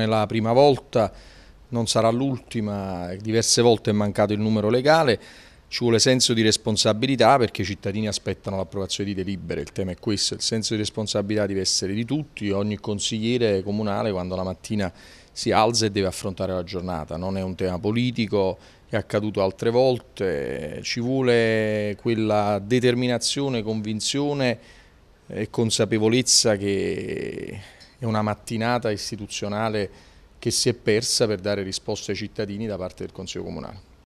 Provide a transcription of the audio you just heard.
è la prima volta, non sarà l'ultima, diverse volte è mancato il numero legale, ci vuole senso di responsabilità perché i cittadini aspettano l'approvazione di delibere, il tema è questo, il senso di responsabilità deve essere di tutti, ogni consigliere comunale quando la mattina si alza e deve affrontare la giornata, non è un tema politico, è accaduto altre volte, ci vuole quella determinazione, convinzione e consapevolezza che è una mattinata istituzionale che si è persa per dare risposte ai cittadini da parte del Consiglio Comunale.